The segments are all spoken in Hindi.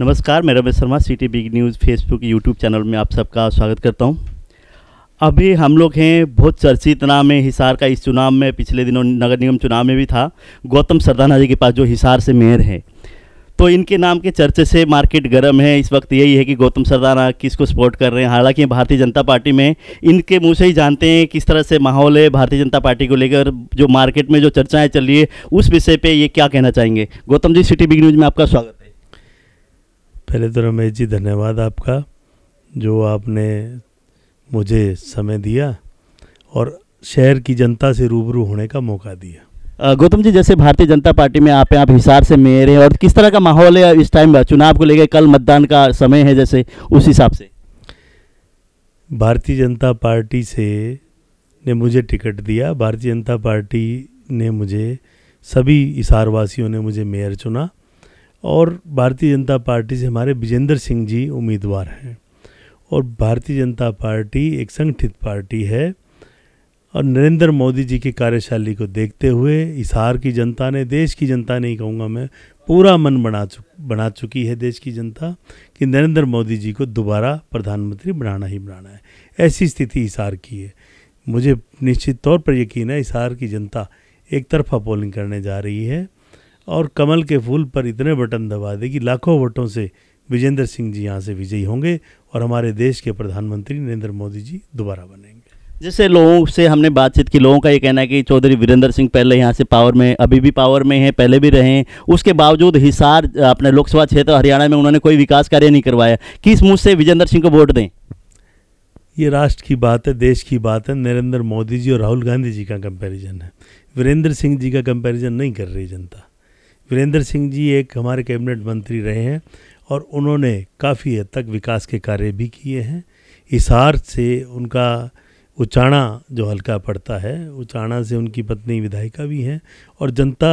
नमस्कार मैं Ramesh Sharma City Big News Facebook YouTube channel में आप सबका स्वागत करता हूं अभी हम लोग हैं बहुत चर्चित नाम है हिसार का इस चुनाव में पिछले दिनों नगर निगम चुनाव में भी था गौतम सरदाना जी के पास जो हिसार से मेयर है तो इनके नाम के चर्चे से मार्केट गर्म है इस वक्त यही है कि गौतम सरदाना किसको सपोर्ट कर रहे हैं हालांकि भारतीय जनता पार्टी में इनके मुंह से ही जानते हैं किस तरह से माहौल है भारतीय जनता पार्टी को लेकर जो मार्केट में जो चर्चाएँ चल रही है उस विषय पर ये क्या कहना चाहेंगे Gautam ji City Big News में आपका स्वागत है पहले तो रमेश जी धन्यवाद आपका जो आपने मुझे समय दिया और शहर की जनता से रूबरू होने का मौका दिया गौतम जी जैसे भारतीय जनता पार्टी में आप आप हिसार से मेयर हैं और किस तरह का माहौल है इस टाइम चुनाव को लेकर कल मतदान का समय है जैसे उस हिसाब से भारतीय जनता पार्टी से ने मुझे टिकट दिया भारतीय जनता पार्टी ने मुझे सभी वासियों ने मुझे मेयर चुना और भारतीय जनता पार्टी से हमारे विजेंद्र सिंह जी उम्मीदवार हैं और भारतीय जनता पार्टी एक संगठित पार्टी है और नरेंद्र मोदी जी की कार्यशैली को देखते हुए इसहार की जनता ने देश की जनता नहीं कहूँगा मैं पूरा मन बना चुक बना चुकी है देश की जनता कि नरेंद्र मोदी जी को दोबारा प्रधानमंत्री बनाना ही बनाना है ऐसी स्थिति इसहार की है मुझे निश्चित तौर पर यकीन है इसहार की जनता एक तरफा पोलिंग करने जा रही है और कमल के फूल पर इतने बटन दबा दे कि लाखों वोटों से विजेंद्र सिंह जी यहाँ से विजयी होंगे और हमारे देश के प्रधानमंत्री नरेंद्र मोदी जी दोबारा बनेंगे जैसे लोगों से हमने बातचीत की लोगों का ये कहना है कि चौधरी वीरेंद्र सिंह पहले यहाँ से पावर में अभी भी पावर में हैं पहले भी रहे हैं उसके बावजूद हिसार अपने लोकसभा क्षेत्र हरियाणा में उन्होंने कोई विकास कार्य नहीं करवाया किस मुँह से विजेंद्र सिंह को वोट दें ये राष्ट्र की बात है देश की बात है नरेंद्र मोदी जी और राहुल गांधी जी का कंपैरिजन है वीरेंद्र सिंह जी का कंपैरिजन नहीं कर रही जनता वीरेंद्र सिंह जी एक हमारे कैबिनेट मंत्री रहे हैं और उन्होंने काफ़ी हद तक विकास के कार्य भी किए हैं हिसार से उनका उचाणा जो हल्का पड़ता है उचाणा से उनकी पत्नी विधायिका भी हैं और जनता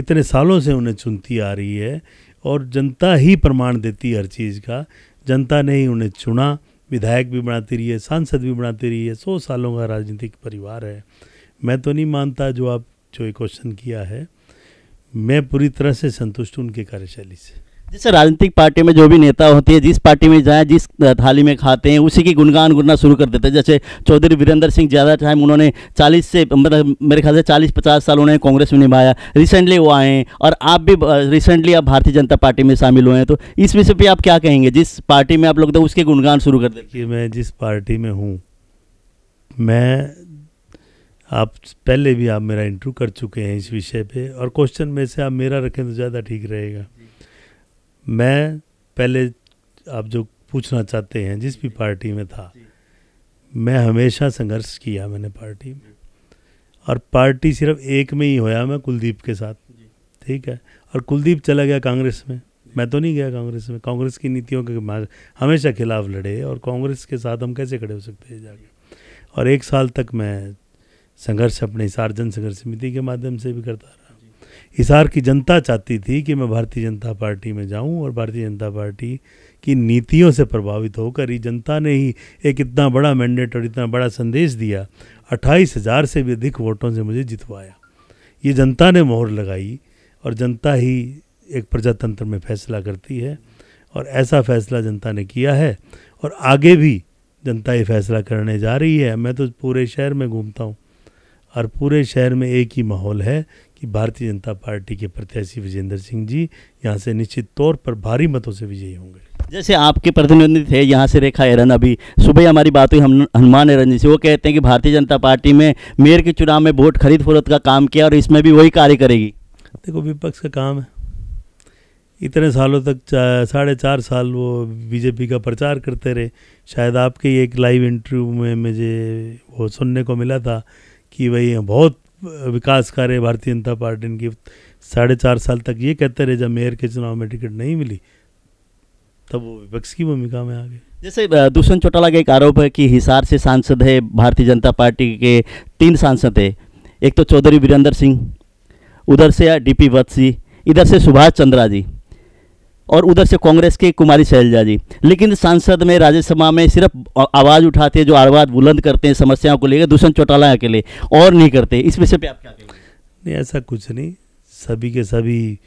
इतने सालों से उन्हें चुनती आ रही है और जनता ही प्रमाण देती हर चीज़ का जनता ने ही उन्हें चुना विधायक भी बनाती रही है सांसद भी बनाती रही है सौ सालों का राजनीतिक परिवार है मैं तो नहीं मानता जो आप जो ये क्वेश्चन किया है मैं पूरी तरह से संतुष्ट हूँ उनकी कार्यशैली से जैसे राजनीतिक पार्टी में जो भी नेता होती है जिस पार्टी में जाए जिस थाली में खाते हैं उसी की गुणगान गुनना शुरू कर देते हैं जैसे चौधरी वीरेंद्र सिंह ज़्यादा टाइम उन्होंने 40 से मतलब मेरे ख्याल से 40-50 साल उन्होंने कांग्रेस में निभाया रिसेंटली वो आए हैं और आप भी रिसेंटली आप भारतीय जनता पार्टी में शामिल हुए हैं तो इस विषय पर आप क्या कहेंगे जिस पार्टी में आप लोग थे तो उसके गुणगान शुरू कर देखिए मैं जिस पार्टी में हूँ मैं आप पहले भी आप मेरा इंटरव्यू कर चुके हैं इस विषय पे और क्वेश्चन में से आप मेरा रखें तो ज़्यादा ठीक रहेगा मैं पहले आप जो पूछना चाहते हैं जिस भी पार्टी में था मैं हमेशा संघर्ष किया मैंने पार्टी में और पार्टी सिर्फ एक में ही होया मैं कुलदीप के साथ ठीक है और कुलदीप चला गया कांग्रेस में मैं तो नहीं गया कांग्रेस में कांग्रेस की नीतियों के हमेशा खिलाफ लड़े और कांग्रेस के साथ हम कैसे खड़े हो सकते हैं जाके और एक साल तक मैं संघर्ष अपने हिसार जन संघर्ष समिति के माध्यम से भी करता रहा हिसार की जनता चाहती थी कि मैं भारतीय जनता पार्टी में जाऊं और भारतीय जनता पार्टी की नीतियों से प्रभावित होकर ही जनता ने ही एक इतना बड़ा मैंडेट और इतना बड़ा संदेश दिया अट्ठाईस हज़ार से भी अधिक वोटों से मुझे जितवाया ये जनता ने मोहर लगाई और जनता ही एक प्रजातंत्र में फैसला करती है और ऐसा फैसला जनता ने किया है और आगे भी जनता ये फैसला करने जा रही है मैं तो पूरे शहर में घूमता हूँ और पूरे शहर में एक ही माहौल है कि भारतीय जनता पार्टी के प्रत्याशी विजेंद्र सिंह जी यहाँ से निश्चित तौर पर भारी मतों से विजयी होंगे जैसे आपके प्रतिनिधि थे यहाँ से रेखा एरन अभी सुबह हमारी बात हुई हम हनुमान एरन जी से वो कहते हैं कि भारतीय जनता पार्टी में मेयर के चुनाव में वोट खरीद फरोख्त का काम किया और इसमें भी वही कार्य करेगी देखो विपक्ष का काम है इतने सालों तक साढ़े चार साल वो बीजेपी का प्रचार करते रहे शायद आपके एक लाइव इंटरव्यू में मुझे वो सुनने को मिला था कि भाई बहुत विकास कार्य भारतीय जनता पार्टी इनकी साढ़े चार साल तक ये कहते रहे जब मेयर के चुनाव में टिकट नहीं मिली तब वो विपक्ष की भूमिका में आ गए जैसे दूषण चौटाला का एक आरोप है कि हिसार से सांसद है भारतीय जनता पार्टी के तीन सांसद है एक तो चौधरी वीरेंद्र सिंह उधर से पी वत्सी इधर से सुभाष चंद्रा जी और उधर से कांग्रेस के कुमारी शैलजा जी लेकिन सांसद में राज्यसभा में सिर्फ आवाज़ उठाते हैं जो आवाज़ बुलंद करते हैं समस्याओं को लेकर दूषण चौटाला अकेले और नहीं करते इस विषय पे आप क्या कहेंगे नहीं ऐसा कुछ नहीं सभी के सभी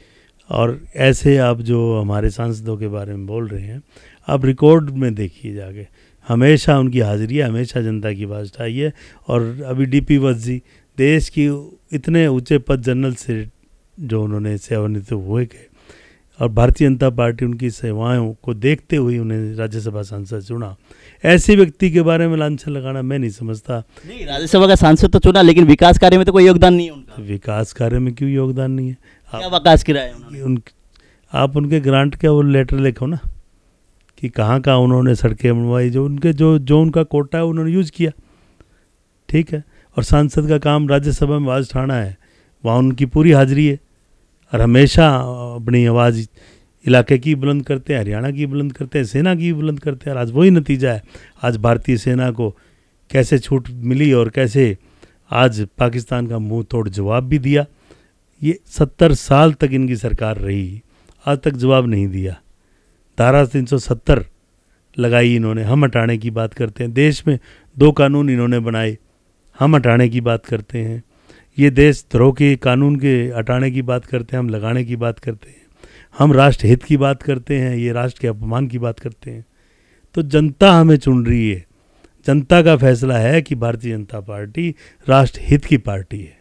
और ऐसे आप जो हमारे सांसदों के बारे में बोल रहे हैं आप रिकॉर्ड में देखिए जाके हमेशा उनकी हाजिरी है हमेशा जनता की आवाज़ आई है और अभी डी पी जी देश की इतने ऊँचे पद जनरल से जो उन्होंने सेवानिवृत्त हुए गए और भारतीय जनता पार्टी उनकी सेवाओं को देखते हुए उन्हें राज्यसभा सांसद चुना ऐसे व्यक्ति के बारे में लाछन लगाना मैं नहीं समझता नहीं राज्यसभा का सांसद तो चुना लेकिन विकास कार्य में तो कोई योगदान नहीं है उनका विकास कार्य में क्यों योगदान नहीं है विकास किराया उन आप उनके ग्रांट का वो लेटर लिखो ना कि कहाँ कहाँ उन्होंने सड़कें बनवाई जो उनके जो जो उनका कोटा है उन्होंने यूज़ किया ठीक है और सांसद का काम राज्यसभा में आवाज उठाना है वहाँ उनकी पूरी हाजिरी है और हमेशा अपनी आवाज़ इलाके की बुलंद करते हैं हरियाणा की बुलंद करते हैं सेना की बुलंद करते हैं और आज वही नतीजा है आज भारतीय सेना को कैसे छूट मिली और कैसे आज पाकिस्तान का मुंह तोड़ जवाब भी दिया ये सत्तर साल तक इनकी सरकार रही आज तक जवाब नहीं दिया धारा तीन सौ सत्तर लगाई इन्होंने हम हटाने की बात करते हैं देश में दो कानून इन्होंने बनाए हम हटाने की बात करते हैं ये देशद्रोह के कानून के हटाने की बात करते हैं हम लगाने की बात करते हैं हम राष्ट्र हित की बात करते हैं ये राष्ट्र के अपमान की बात करते हैं तो जनता हमें चुन रही है जनता का फैसला है कि भारतीय जनता पार्टी राष्ट्र हित की पार्टी है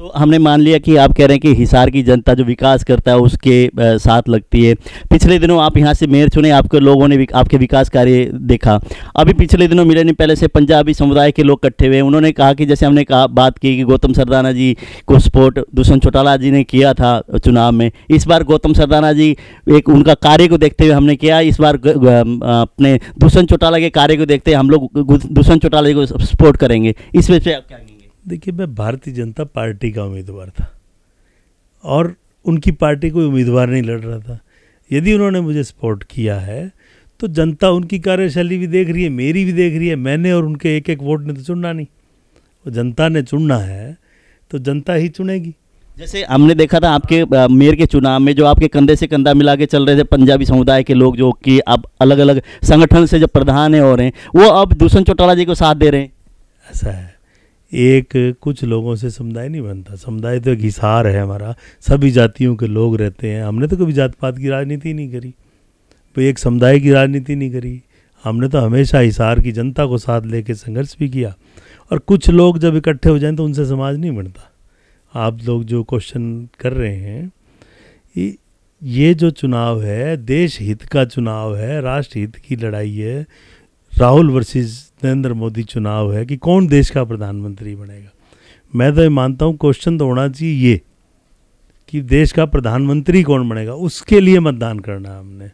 तो हमने मान लिया कि आप कह रहे हैं कि हिसार की जनता जो विकास करता है उसके साथ लगती है पिछले दिनों आप यहाँ से मेयर चुने आपके लोगों ने आपके विकास कार्य देखा अभी पिछले दिनों मिले नहीं पहले से पंजाबी समुदाय के लोग इकट्ठे हुए उन्होंने कहा कि जैसे हमने कहा बात की कि गौतम सरदाना जी को सपोर्ट दुष्यंत चौटाला जी ने किया था चुनाव में इस बार गौतम सरदाना जी एक उनका कार्य को देखते हुए हमने किया इस बार अपने दुष्यंत चौटाला के कार्य को देखते हुए हम लोग दुष्यंत चौटाला जी को सपोर्ट करेंगे इस वजह से आप क्या देखिए मैं भारतीय जनता पार्टी का उम्मीदवार था और उनकी पार्टी कोई उम्मीदवार नहीं लड़ रहा था यदि उन्होंने मुझे सपोर्ट किया है तो जनता उनकी कार्यशैली भी देख रही है मेरी भी देख रही है मैंने और उनके एक एक वोट ने तो चुनना नहीं वो जनता ने चुनना है तो जनता ही चुनेगी जैसे हमने देखा था आपके मेयर के चुनाव में जो आपके कंधे से कंधा मिला के चल रहे थे पंजाबी समुदाय के लोग जो कि अब अलग अलग संगठन से जो प्रधान है हो रहे हैं वो अब दूषण चौटाला जी को साथ दे रहे हैं ऐसा है एक कुछ लोगों से समुदाय नहीं बनता समुदाय तो एक हिसार है हमारा सभी जातियों के लोग रहते हैं हमने तो कभी जात पात की राजनीति नहीं करी कोई एक समुदाय की राजनीति नहीं करी हमने तो हमेशा हिसार की जनता को साथ लेके संघर्ष भी किया और कुछ लोग जब इकट्ठे हो जाएं तो उनसे समाज नहीं बनता आप लोग जो क्वेश्चन कर रहे हैं ये जो चुनाव है देश हित का चुनाव है राष्ट्र हित की लड़ाई है राहुल वर्सेस नरेंद्र मोदी चुनाव है कि कौन देश का प्रधानमंत्री बनेगा मैं तो ये मानता हूँ क्वेश्चन तो होना चाहिए ये कि देश का प्रधानमंत्री कौन बनेगा उसके लिए मतदान करना हमने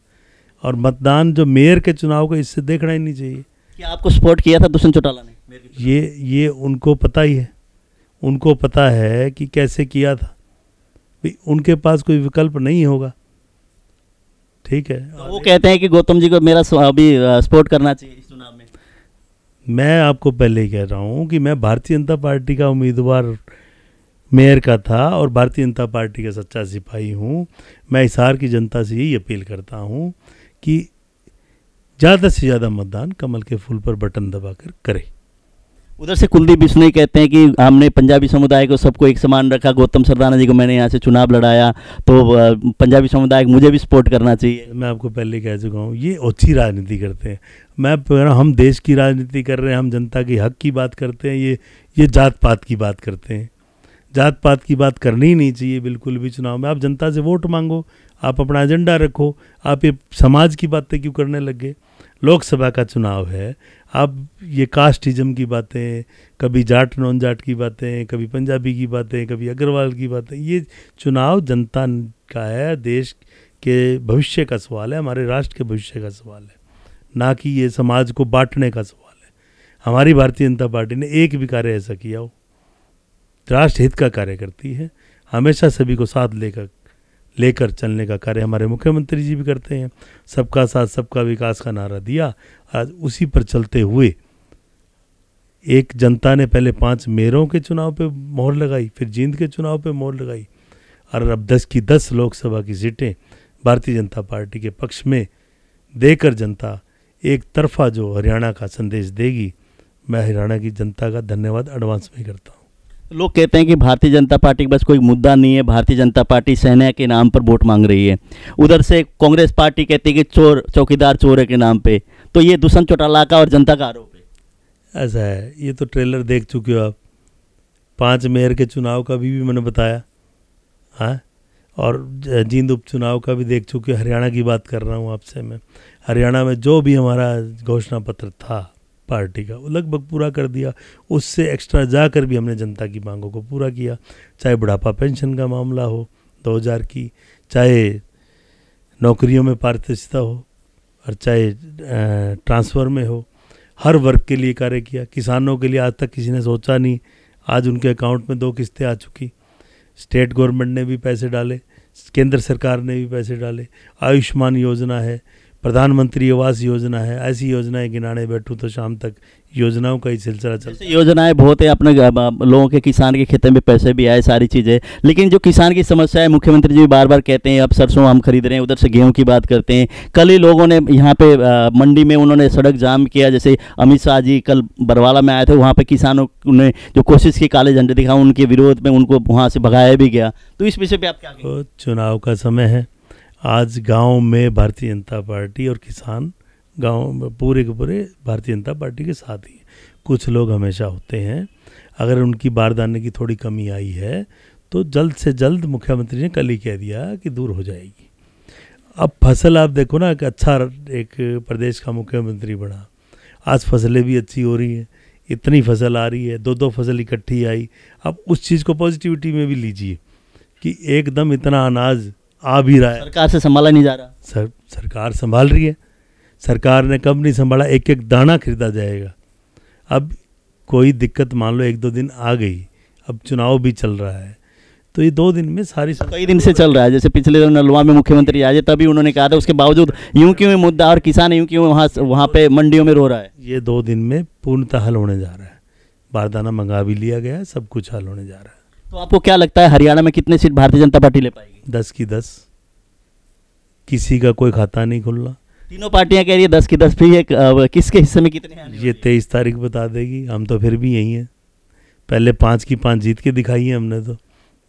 और मतदान जो मेयर के चुनाव का इससे देखना ही नहीं चाहिए क्या आपको सपोर्ट किया था दुष्यंत चौटाला ने ये ये उनको पता ही है उनको पता है कि कैसे किया था उनके पास कोई विकल्प नहीं होगा ठीक है तो वो कहते हैं कि गौतम जी को मेरा अभी सपोर्ट करना चाहिए मैं आपको पहले ही कह रहा हूँ कि मैं भारतीय जनता पार्टी का उम्मीदवार मेयर का था और भारतीय जनता पार्टी का सच्चा सिपाही हूँ मैं हिसार की जनता से यही अपील करता हूँ कि ज़्यादा से ज़्यादा मतदान कमल के फूल पर बटन दबाकर करें उधर से कुलदीप बिश्नोई कहते हैं कि हमने पंजाबी समुदाय को सबको एक समान रखा गौतम सरदाना जी को मैंने यहाँ से चुनाव लड़ाया तो पंजाबी समुदाय को मुझे भी सपोर्ट करना चाहिए मैं आपको पहले कह चुका हूँ ये अच्छी राजनीति करते हैं मैं हम देश की राजनीति कर रहे हैं हम जनता के हक की बात करते हैं ये ये जात पात की बात करते हैं जात पात की बात करनी ही नहीं चाहिए बिल्कुल भी चुनाव में आप जनता से वोट मांगो आप अपना एजेंडा रखो आप ये समाज की बातें क्यों करने लग गए लोकसभा का चुनाव है अब ये कास्टिज्म की बातें कभी जाट नॉन जाट की बातें कभी पंजाबी की बातें कभी अग्रवाल की बातें ये चुनाव जनता का है देश के भविष्य का सवाल है हमारे राष्ट्र के भविष्य का सवाल है ना कि ये समाज को बांटने का सवाल है हमारी भारतीय जनता पार्टी ने एक भी कार्य ऐसा किया हो राष्ट्र हित का कार्य करती है हमेशा सभी को साथ लेकर लेकर चलने का कार्य हमारे मुख्यमंत्री जी भी करते हैं सबका साथ सबका विकास का नारा दिया आज उसी पर चलते हुए एक जनता ने पहले पाँच मेयरों के चुनाव पे मोहर लगाई फिर जींद के चुनाव पे मोहर लगाई और अब दस की दस लोकसभा की सीटें भारतीय जनता पार्टी के पक्ष में देकर जनता एक तरफा जो हरियाणा का संदेश देगी मैं हरियाणा की जनता का धन्यवाद एडवांस में करता हूँ लोग कहते हैं कि भारतीय जनता पार्टी के पास कोई मुद्दा नहीं है भारतीय जनता पार्टी सेना के नाम पर वोट मांग रही है उधर से कांग्रेस पार्टी कहती है कि चोर चौकीदार चोर के नाम पे तो ये दुष्यंत चौटाला का और जनता का आरोप है ऐसा है ये तो ट्रेलर देख चुके हो आप पाँच मेयर के चुनाव का भी, भी मैंने बताया हाँ और जींद उपचुनाव का भी देख चुके हरियाणा की बात कर रहा हूँ आपसे मैं हरियाणा में जो भी हमारा घोषणा पत्र था पार्टी का वो लगभग पूरा कर दिया उससे एक्स्ट्रा जाकर भी हमने जनता की मांगों को पूरा किया चाहे बुढ़ापा पेंशन का मामला हो दो हज़ार की चाहे नौकरियों में पारदर्शिता हो और चाहे ट्रांसफ़र में हो हर वर्ग के लिए कार्य किया किसानों के लिए आज तक किसी ने सोचा नहीं आज उनके अकाउंट में दो किस्तें आ चुकी स्टेट गवर्नमेंट ने भी पैसे डाले केंद्र सरकार ने भी पैसे डाले आयुष्मान योजना है प्रधानमंत्री आवास योजना है ऐसी योजनाएं गिनाने बैठू तो शाम तक योजनाओं का ही सिलसिला चलता है योजनाएं बहुत है अपने लोगों के किसान के खेतों में पैसे भी आए सारी चीज़ें लेकिन जो किसान की समस्या है मुख्यमंत्री जी बार बार कहते हैं अब सरसों हम खरीद रहे हैं उधर से गेहूं की बात करते हैं कल ही लोगों ने यहाँ पे मंडी में उन्होंने सड़क जाम किया जैसे अमित शाह जी कल बरवाला में आए थे वहाँ पर किसानों ने जो कोशिश की काले झंडे दिखा उनके विरोध में उनको वहाँ से भगाया भी गया तो इस विषय पर आप क्या चुनाव का समय है आज गांव में भारतीय जनता पार्टी और किसान गांव पूरे के पूरे भारतीय जनता पार्टी के साथ ही कुछ लोग हमेशा होते हैं अगर उनकी बारदाने की थोड़ी कमी आई है तो जल्द से जल्द मुख्यमंत्री ने कल ही कह दिया कि दूर हो जाएगी अब फसल आप देखो ना एक अच्छा एक प्रदेश का मुख्यमंत्री बना आज फसलें भी अच्छी हो रही हैं इतनी फसल आ रही है दो दो फसल इकट्ठी आई अब उस चीज़ को पॉजिटिविटी में भी लीजिए कि एकदम इतना अनाज आ भी रहा है सरकार से संभाला नहीं जा रहा सर सरकार संभाल रही है सरकार ने कब नहीं संभाला एक एक दाना खरीदा जाएगा अब कोई दिक्कत मान लो एक दो दिन आ गई अब चुनाव भी चल रहा है तो ये दो दिन में सारी तो कई दिन से चल रहा है जैसे पिछले दिन नलवा में मुख्यमंत्री आए तभी उन्होंने कहा था उसके बावजूद यूं क्यों मुद्दा और किसान यूं क्यों वहाँ वहाँ पे मंडियों में रो रहा है ये दो दिन में पूर्णतः हल होने जा रहा है बारदाना मंगा भी लिया गया है सब कुछ हल होने जा रहा है तो आपको क्या लगता है हरियाणा में कितने सीट भारतीय जनता पार्टी ले पाएगी दस की दस किसी का कोई खाता नहीं खुलना तीनों पार्टियां कह रही है दस की दस फिर किसके हिस्से में कितने ये तेईस तारीख बता देगी हम तो फिर भी यही हैं पहले पाँच की पाँच जीत के दिखाई है हमने तो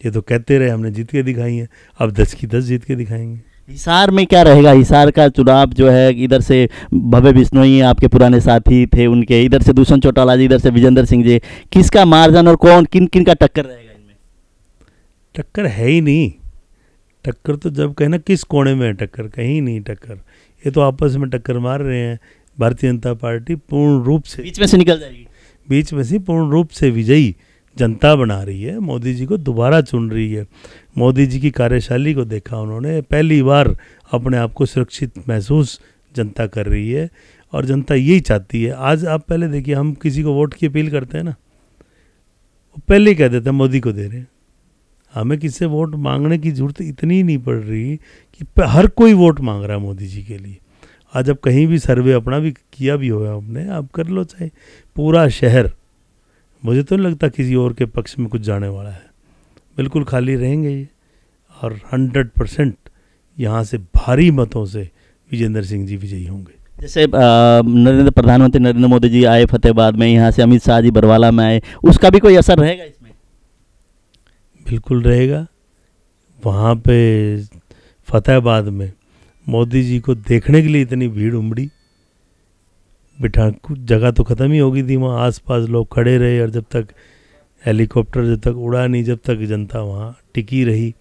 ये तो कहते रहे हमने जीत के दिखाई है अब दस की दस जीत के दिखाएंगे हिसार में क्या रहेगा हिसार का चुनाव जो है इधर से भव्य बिश्नोई आपके पुराने साथी थे उनके इधर से दूषण चौटाला जी इधर से विजेंद्र सिंह जी किसका मार्जन और कौन किन किन का टक्कर रहेगा टक्कर है ही नहीं टक्कर तो जब कहें ना किस कोने में है टक्कर कहीं नहीं टक्कर ये तो आपस में टक्कर मार रहे हैं भारतीय जनता पार्टी पूर्ण रूप से बीच में से निकल जाएगी बीच में से पूर्ण रूप से विजयी जनता बना रही है मोदी जी को दोबारा चुन रही है मोदी जी की कार्यशैली को देखा उन्होंने पहली बार अपने आप को सुरक्षित महसूस जनता कर रही है और जनता यही चाहती है आज आप पहले देखिए हम किसी को वोट की अपील करते हैं ना वो पहले ही कह देते हैं मोदी को दे रहे हैं हमें किससे वोट मांगने की जरूरत इतनी नहीं पड़ रही कि हर कोई वोट मांग रहा है मोदी जी के लिए आज अब कहीं भी सर्वे अपना भी किया भी होगा आपने आप कर लो चाहे पूरा शहर मुझे तो नहीं लगता किसी और के पक्ष में कुछ जाने वाला है बिल्कुल खाली रहेंगे ये और हंड्रेड परसेंट यहाँ से भारी मतों से विजेंद्र सिंह जी विजयी होंगे जैसे नरेंद्र प्रधानमंत्री नरेंद्र मोदी जी आए फतेहबाद में यहाँ से अमित शाह जी बरवाला में आए उसका भी कोई असर रहेगा बिल्कुल रहेगा वहाँ पे फतेहाबाद में मोदी जी को देखने के लिए इतनी भीड़ उमड़ी बिठा कुछ जगह तो ख़त्म ही होगी थी वहाँ आसपास लोग खड़े रहे और जब तक हेलीकॉप्टर जब तक उड़ा नहीं जब तक जनता वहाँ टिकी रही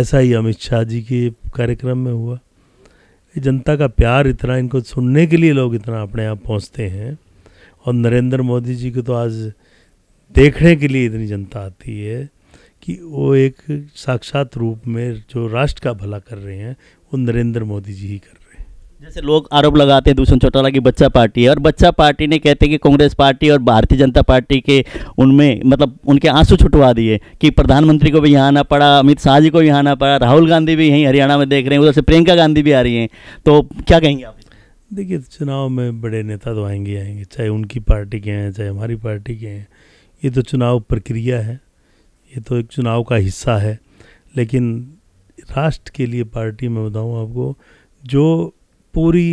ऐसा ही अमित शाह जी के कार्यक्रम में हुआ जनता का प्यार इतना इनको सुनने के लिए लोग इतना अपने आप पहुँचते हैं और नरेंद्र मोदी जी को तो आज देखने के लिए इतनी जनता आती है कि वो एक साक्षात रूप में जो राष्ट्र का भला कर रहे हैं वो नरेंद्र मोदी जी ही कर रहे हैं जैसे लोग आरोप लगाते हैं दूषण चौटाला की बच्चा पार्टी है और बच्चा पार्टी ने कहते हैं कि कांग्रेस पार्टी और भारतीय जनता पार्टी के उनमें मतलब उनके आंसू छुटवा दिए कि प्रधानमंत्री को भी यहाँ आना पड़ा अमित शाह जी को भी यहाँ आना पड़ा राहुल गांधी भी यहीं हरियाणा में देख रहे हैं उधर से प्रियंका गांधी भी आ रही हैं तो क्या कहेंगे आप देखिए चुनाव में बड़े नेता तो आएंगे आएंगे चाहे उनकी पार्टी के हैं चाहे हमारी पार्टी के हैं ये तो चुनाव प्रक्रिया है ये तो एक चुनाव का हिस्सा है लेकिन राष्ट्र के लिए पार्टी मैं बताऊँ आपको जो पूरी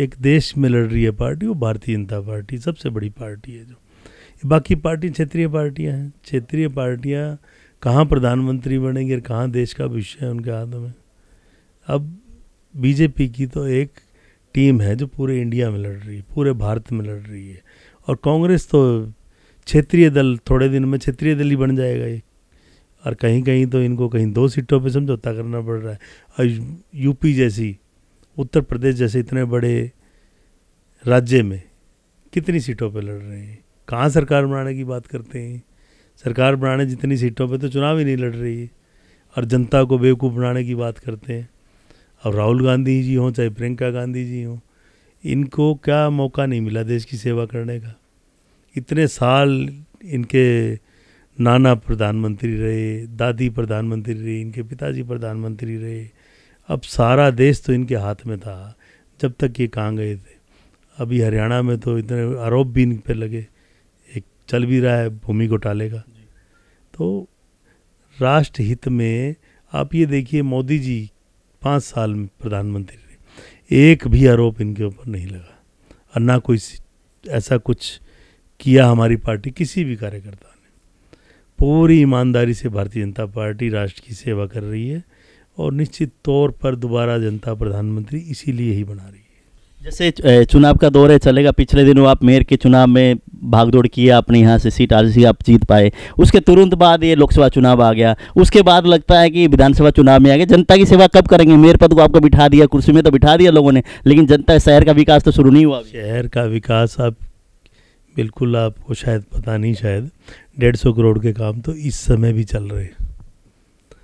एक देश में लड़ रही है पार्टी वो भारतीय जनता पार्टी सबसे बड़ी पार्टी है जो बाकी पार्टी क्षेत्रीय पार्टियाँ हैं क्षेत्रीय पार्टियाँ कहाँ प्रधानमंत्री बनेंगी और कहाँ देश का भविष्य है उनके हाथ में अब बीजेपी की तो एक टीम है जो पूरे इंडिया में लड़ रही है पूरे भारत में लड़ रही है और कांग्रेस तो क्षेत्रीय दल थोड़े दिन में क्षेत्रीय दल ही बन जाएगा ये और कहीं कहीं तो इनको कहीं दो सीटों पे समझौता करना पड़ रहा है और यूपी जैसी उत्तर प्रदेश जैसे इतने बड़े राज्य में कितनी सीटों पे लड़ रहे हैं कहाँ सरकार बनाने की बात करते हैं सरकार बनाने जितनी सीटों पे तो चुनाव ही नहीं लड़ रही है और जनता को बेवकूफ़ बनाने की बात करते हैं और राहुल गांधी जी हों चाहे प्रियंका गांधी जी हों इनको क्या मौका नहीं मिला देश की सेवा करने का इतने साल इनके नाना प्रधानमंत्री रहे दादी प्रधानमंत्री रही इनके पिताजी प्रधानमंत्री रहे अब सारा देश तो इनके हाथ में था जब तक ये कहाँ गए थे अभी हरियाणा में तो इतने आरोप भी इन पर लगे एक चल भी रहा है भूमि घोटाले का तो राष्ट्र हित में आप ये देखिए मोदी जी पाँच साल में प्रधानमंत्री रहे एक भी आरोप इनके ऊपर नहीं लगा और ना कोई ऐसा कुछ किया हमारी पार्टी किसी भी कार्यकर्ता पूरी ईमानदारी से भारतीय जनता पार्टी राष्ट्र की सेवा कर रही है और निश्चित तौर पर दोबारा जनता प्रधानमंत्री इसीलिए ही बना रही है जैसे चुनाव का दौर है चलेगा पिछले दिनों आप मेयर के चुनाव में भागदौड़ किया अपने यहाँ से सीट आरसी आप जीत पाए उसके तुरंत बाद ये लोकसभा चुनाव आ गया उसके बाद लगता है कि विधानसभा चुनाव में आ गया जनता की सेवा कब करेंगे मेयर पद को आपको बिठा दिया कुर्सी में तो बिठा दिया लोगों ने लेकिन जनता शहर का विकास तो शुरू नहीं हुआ शहर का विकास आप बिल्कुल आपको शायद पता नहीं शायद डेढ़ सौ करोड़ के काम तो इस समय भी चल रहे हैं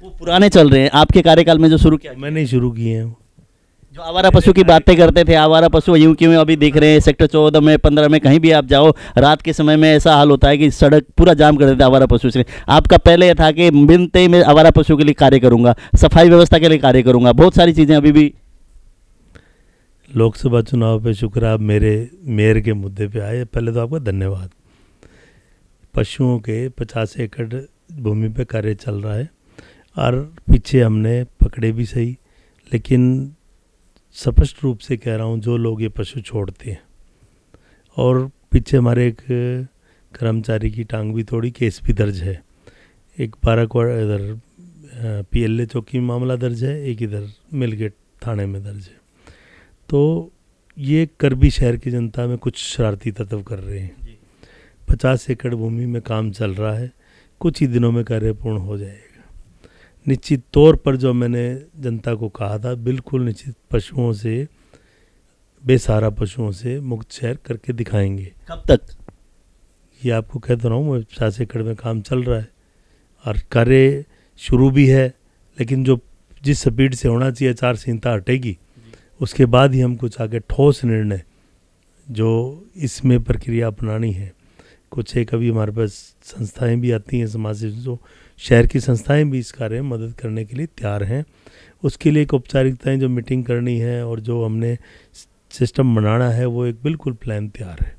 वो पुराने चल रहे हैं आपके कार्यकाल में जो शुरू किया मैंने शुरू किए हैं जो आवारा पशु की बातें करते थे आवारा पशु यूं क्यों अभी देख रहे हैं सेक्टर चौदह में पंद्रह में कहीं भी आप जाओ रात के समय में ऐसा हाल होता है कि सड़क पूरा जाम कर देते आवारा पशु से आपका पहले यह था कि बिनते ही मैं आवारा पशु के लिए कार्य करूंगा सफाई व्यवस्था के लिए कार्य करूंगा बहुत सारी चीज़ें अभी भी लोकसभा चुनाव पे शुक्र आप मेरे मेयर के मुद्दे पे आए पहले तो आपका धन्यवाद पशुओं के पचास एकड़ भूमि पे कार्य चल रहा है और पीछे हमने पकड़े भी सही लेकिन स्पष्ट रूप से कह रहा हूँ जो लोग ये पशु छोड़ते हैं और पीछे हमारे एक कर्मचारी की टांग भी थोड़ी केस भी दर्ज है एक बारह इधर पीएलए चौकी में मामला दर्ज है एक इधर मिलगेट थाने में दर्ज है तो ये करबी शहर की जनता में कुछ शरारती तत्व कर रहे हैं पचास एकड़ भूमि में काम चल रहा है कुछ ही दिनों में कार्य पूर्ण हो जाएगा निश्चित तौर पर जो मैंने जनता को कहा था बिल्कुल निश्चित पशुओं से बेसहारा पशुओं से मुक्त शहर करके दिखाएंगे कब तक ये आपको कह तो रहा हूँ पचास एकड़ में काम चल रहा है और कार्य शुरू भी है लेकिन जो जिस स्पीड से होना चाहिए चार संहिता हटेगी उसके बाद ही हम कुछ आगे ठोस निर्णय जो इसमें प्रक्रिया अपनानी है कुछ एक अभी हमारे पास संस्थाएं भी आती हैं समाज से जो शहर की संस्थाएं भी इस कार्य में मदद करने के लिए तैयार हैं उसके लिए एक औपचारिकताएँ जो मीटिंग करनी है और जो हमने सिस्टम बनाना है वो एक बिल्कुल प्लान तैयार है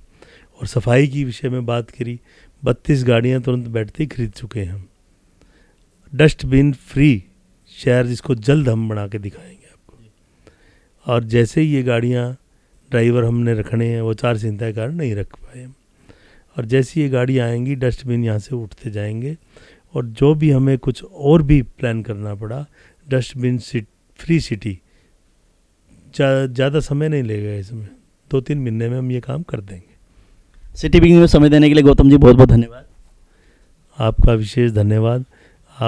और सफाई की विषय में बात करी बत्तीस गाड़ियाँ तुरंत बैठते ही खरीद चुके हैं हम डस्टबिन फ्री शहर जिसको जल्द हम बना के दिखाएंगे और जैसे ही ये गाड़ियाँ ड्राइवर हमने रखने हैं वो चार चिंता के कारण नहीं रख पाए और जैसी ये गाड़ी आएंगी डस्टबिन यहाँ से उठते जाएंगे और जो भी हमें कुछ और भी प्लान करना पड़ा डस्टबिन सिट फ्री सिटी ज़्यादा समय नहीं लेगा इसमें दो तीन महीने में हम ये काम कर देंगे सिटी बिगिंग में समय देने के लिए गौतम जी बहुत बहुत धन्यवाद आपका विशेष धन्यवाद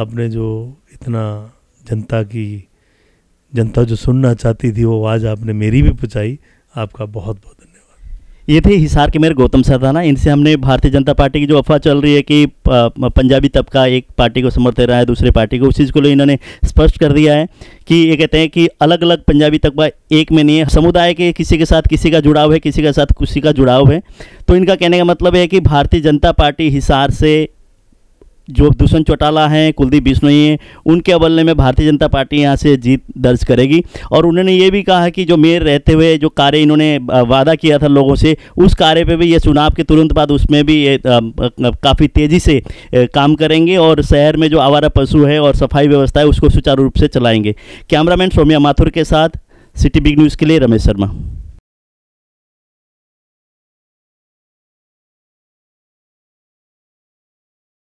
आपने जो इतना जनता की जनता जो सुनना चाहती थी वो आवाज़ आपने मेरी भी पहुँचाई आपका बहुत बहुत धन्यवाद ये थे हिसार के मेयर गौतम सरदाना इनसे हमने भारतीय जनता पार्टी की जो अफवाह चल रही है कि पंजाबी तबका एक पार्टी को दे रहा है दूसरे पार्टी को उस चीज़ को ले इन्होंने स्पष्ट कर दिया है कि ये कहते हैं कि अलग अलग पंजाबी तबका एक में नहीं है समुदाय के किसी के साथ किसी का जुड़ाव है किसी के साथ किसी का जुड़ाव है तो इनका कहने का मतलब है कि भारतीय जनता पार्टी हिसार से जो दूषण चौटाला हैं कुलदीप बिश्नोई हैं उनके अवलने में भारतीय जनता पार्टी यहाँ से जीत दर्ज करेगी और उन्होंने ये भी कहा कि जो मेयर रहते हुए जो कार्य इन्होंने वादा किया था लोगों से उस कार्य पे भी ये चुनाव के तुरंत बाद उसमें भी ये काफ़ी तेज़ी से काम करेंगे और शहर में जो आवारा पशु है और सफाई व्यवस्था है उसको सुचारू रूप से चलाएंगे कैमरामैन सौम्या माथुर के साथ सिटी बिग न्यूज़ के लिए रमेश शर्मा